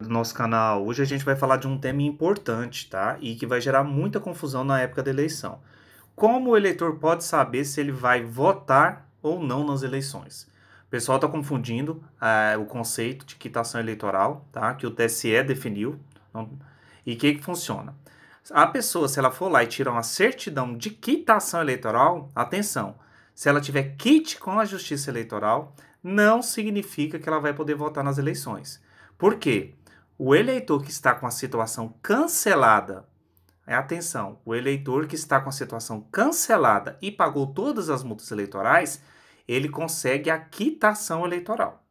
do nosso canal. Hoje a gente vai falar de um tema importante, tá? E que vai gerar muita confusão na época da eleição. Como o eleitor pode saber se ele vai votar ou não nas eleições? O pessoal está confundindo é, o conceito de quitação eleitoral, tá? Que o TSE definiu. Não... E o que, que funciona? A pessoa, se ela for lá e tirar uma certidão de quitação eleitoral, atenção, se ela tiver kit com a justiça eleitoral, não significa que ela vai poder votar nas eleições. Por quê? O eleitor que está com a situação cancelada, é, atenção, o eleitor que está com a situação cancelada e pagou todas as multas eleitorais, ele consegue a quitação eleitoral,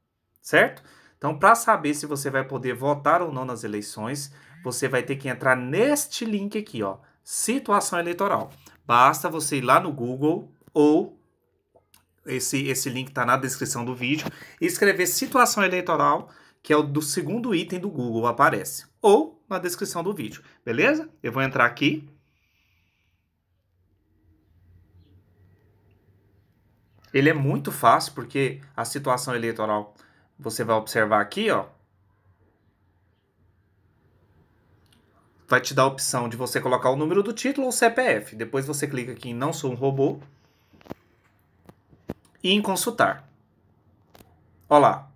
certo? Então, para saber se você vai poder votar ou não nas eleições, você vai ter que entrar neste link aqui, ó, situação eleitoral. Basta você ir lá no Google ou esse, esse link está na descrição do vídeo, escrever situação eleitoral que é o do segundo item do Google, aparece. Ou na descrição do vídeo, beleza? Eu vou entrar aqui. Ele é muito fácil, porque a situação eleitoral, você vai observar aqui, ó. Vai te dar a opção de você colocar o número do título ou CPF. Depois você clica aqui em Não Sou um Robô e em Consultar. Olha lá,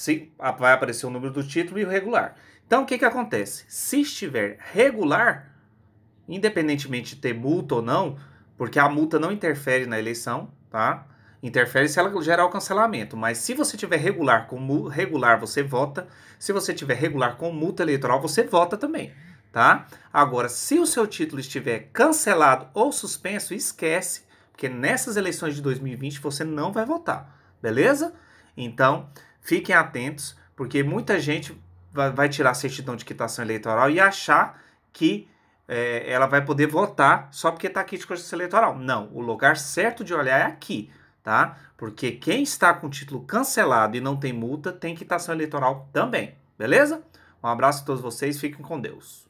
se vai aparecer o número do título e o regular. Então, o que, que acontece? Se estiver regular, independentemente de ter multa ou não, porque a multa não interfere na eleição, tá? Interfere se ela gerar o cancelamento, mas se você tiver regular com regular você vota, se você tiver regular com multa eleitoral você vota também, tá? Agora, se o seu título estiver cancelado ou suspenso, esquece, porque nessas eleições de 2020 você não vai votar, beleza? Então, Fiquem atentos, porque muita gente vai tirar a certidão de quitação tá eleitoral e achar que é, ela vai poder votar só porque está aqui de justiça eleitoral. Não, o lugar certo de olhar é aqui, tá? Porque quem está com título cancelado e não tem multa tem quitação tá eleitoral também, beleza? Um abraço a todos vocês, fiquem com Deus.